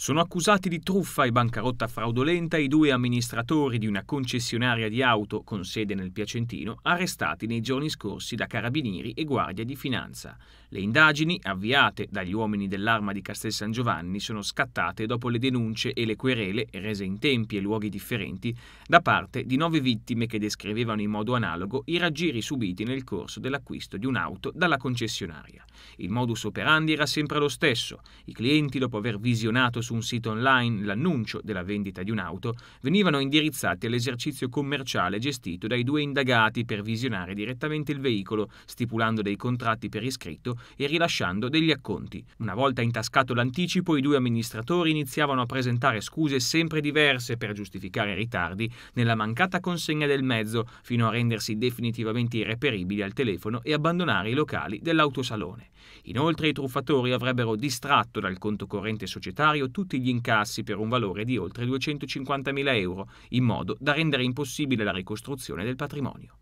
Sono accusati di truffa e bancarotta fraudolenta i due amministratori di una concessionaria di auto con sede nel Piacentino, arrestati nei giorni scorsi da carabinieri e guardia di finanza. Le indagini, avviate dagli uomini dell'arma di Castel San Giovanni, sono scattate dopo le denunce e le querele, rese in tempi e luoghi differenti, da parte di nove vittime che descrivevano in modo analogo i raggiri subiti nel corso dell'acquisto di un'auto dalla concessionaria. Il modus operandi era sempre lo stesso. I clienti, dopo aver visionato su un sito online l'annuncio della vendita di un'auto, venivano indirizzati all'esercizio commerciale gestito dai due indagati per visionare direttamente il veicolo, stipulando dei contratti per iscritto e rilasciando degli acconti. Una volta intascato l'anticipo, i due amministratori iniziavano a presentare scuse sempre diverse per giustificare ritardi nella mancata consegna del mezzo, fino a rendersi definitivamente irreperibili al telefono e abbandonare i locali dell'autosalone. Inoltre i truffatori avrebbero distratto dal conto corrente societario tutti gli incassi per un valore di oltre 250.000 euro, in modo da rendere impossibile la ricostruzione del patrimonio.